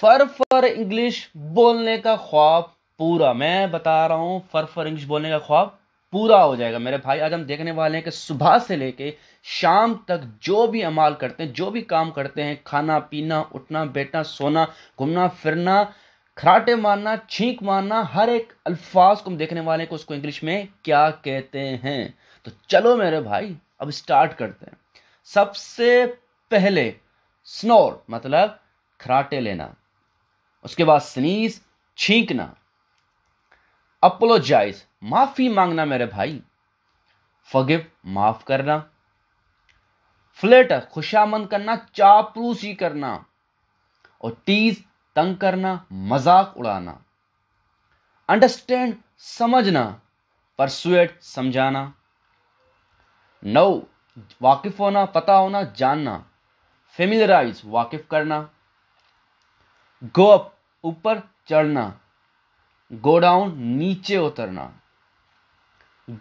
फर फर English बोलने का ख्वाब पूरा मैं बता रहा हूं फर फर इंग्लिश बोलने का ख्वाब पूरा हो जाएगा मेरे भाई आज हम देखने वाले हैं कि सुबह से लेके शाम तक जो भी अमाल करते हैं जो भी काम करते हैं खाना पीना उठना बैठना सोना घूमना फिरना खराटे मारना छींक मारना हर एक अल्फाज को हम देखने वाले हैं कि उसको इंग्लिश में क्या कहते हैं तो चलो मेरे भाई अब स्टार्ट करते हैं सबसे पहले स्नोर मतलब खराटे लेना उसके बाद स्नीज छींकना अपोलोजाइज माफी मांगना मेरे भाई फगिव माफ करना फ्लेट खुशामंद करना चापलूसी करना और टीज तंग करना मजाक उड़ाना अंडरस्टैंड समझना परसुएट समझाना नौ वाकिफ होना पता होना जानना फेमिलराइज वाकिफ करना गो अप ऊपर चढ़ना गो डाउन नीचे उतरना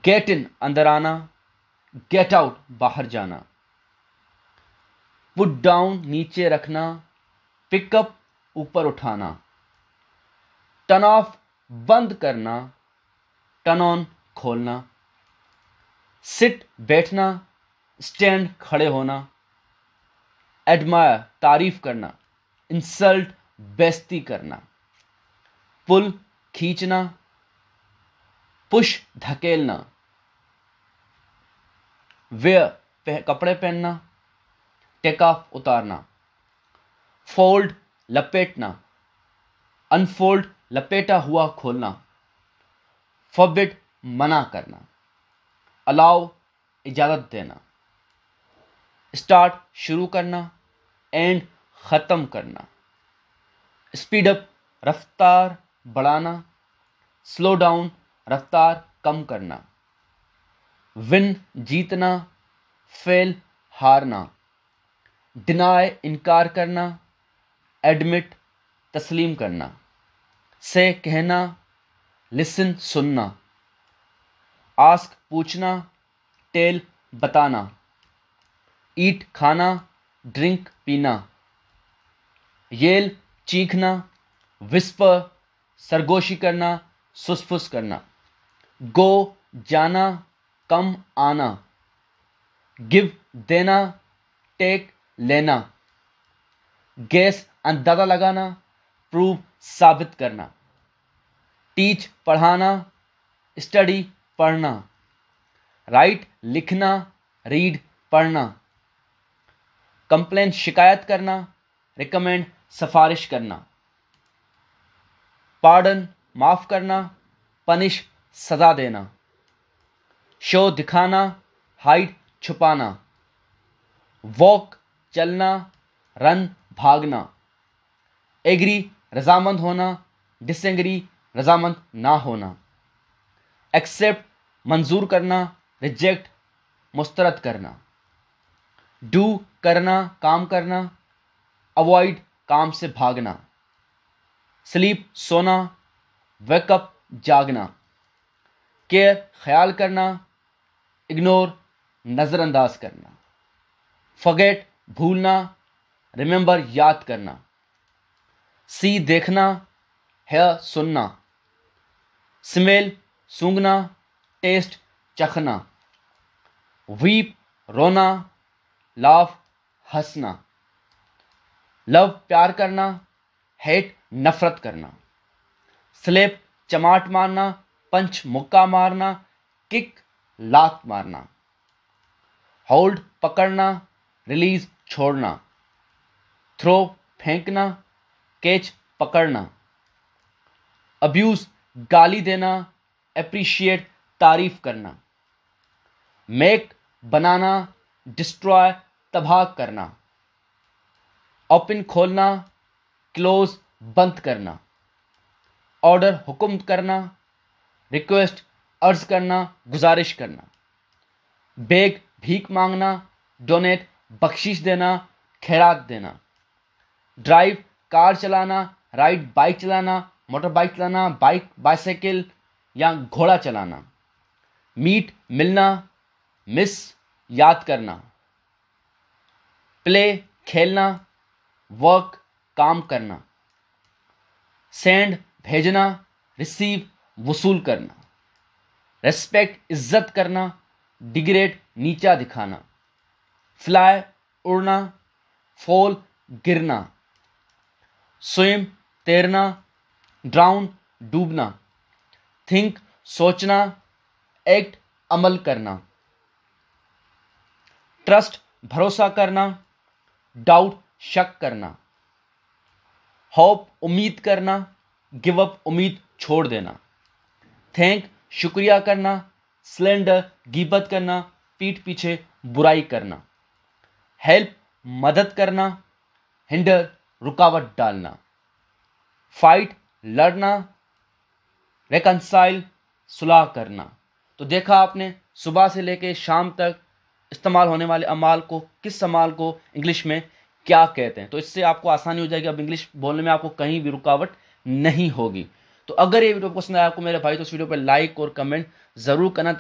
गेट इन अंदर आना गेट आउट बाहर जाना पुट डाउन नीचे रखना पिकअप ऊपर उठाना टर्न ऑफ बंद करना टर्न ऑन खोलना सिट बैठना स्टैंड खड़े होना एडमायर तारीफ करना इंसल्ट बेस्ती करना पुल खींचना पुश धकेलना व्य पह, कपड़े पहनना टेक ऑफ उतारना फोल्ड लपेटना अनफोल्ड लपेटा हुआ खोलना फॉबिट मना करना अलाउ इजाज़त देना स्टार्ट शुरू करना एंड ख़त्म करना स्पीड अप रफ्तार बढ़ाना स्लो डाउन रफ्तार कम करना विन जीतना फेल हारना डिनाय इनकार करना एडमिट तस्लीम करना से कहना लिसन सुनना आस्क पूछना टेल बताना ईट खाना ड्रिंक पीना येल चीखना विस्पर सरगोशी करना सुसफुस करना गो जाना कम आना गिव देना टेक लेना गैस अंदाजा लगाना प्रूव साबित करना टीच पढ़ाना स्टडी पढ़ना राइट लिखना रीड पढ़ना कंप्लेन शिकायत करना रिकमेंड सिफारिश करना पार्डन माफ़ करना पनिश सज़ा देना शो दिखाना हाइड छुपाना वॉक चलना रन भागना एग्री रजामंद होना डिसएग्री रजामंद ना होना एक्सेप्ट मंजूर करना रिजेक्ट मुस्तरद करना डू करना काम करना अवॉइड काम से भागना स्लीप सोना वेकअप जागना केयर ख्याल करना इग्नोर नज़रअंदाज करना फगेट भूलना रिमेंबर याद करना सी देखना है सुनना स्मेल सूंघना टेस्ट चखना वीप रोना लाफ हंसना लव प्यार करना हेट नफरत करना स्लेप चमाट मारना पंच मुक्का मारना किक लात मारना होल्ड पकड़ना रिलीज छोड़ना थ्रो फेंकना कैच पकड़ना अब्यूज गाली देना अप्रिशिएट तारीफ करना मेक बनाना डिस्ट्रॉय तबाह करना ओपन खोलना क्लोज बंद करना ऑर्डर हुक्म करना रिक्वेस्ट अर्ज करना गुजारिश करना बेग भीख मांगना डोनेट बख्शिश देना खैरात देना ड्राइव कार चलाना राइड बाइक चलाना मोटर बाइक चलाना बाइक बाइसाइकिल या घोड़ा चलाना मीट मिलना मिस याद करना प्ले खेलना वर्क काम करना सेंड भेजना रिसीव वसूल करना रेस्पेक्ट इज्जत करना डिग्रेड नीचा दिखाना फ्लाई उड़ना फॉल गिरना स्विम तैरना ड्राउन डूबना थिंक सोचना एक्ट अमल करना ट्रस्ट भरोसा करना डाउट शक करना होप उम्मीद करना गिव अप उम्मीद छोड़ देना थैंक शुक्रिया करना सिलेंडर गिबत करना पीठ पीछे बुराई करना हेल्प मदद करना हिंडर रुकावट डालना फाइट लड़ना रेकनसाइल सुलह करना तो देखा आपने सुबह से लेके शाम तक इस्तेमाल होने वाले अमाल को किस अमाल को इंग्लिश में क्या कहते हैं तो इससे आपको आसानी हो जाएगी अब इंग्लिश बोलने में आपको कहीं भी रुकावट नहीं होगी तो अगर ये वीडियो पसंद आया आपको मेरे भाई तो इस वीडियो पर लाइक और कमेंट जरूर करना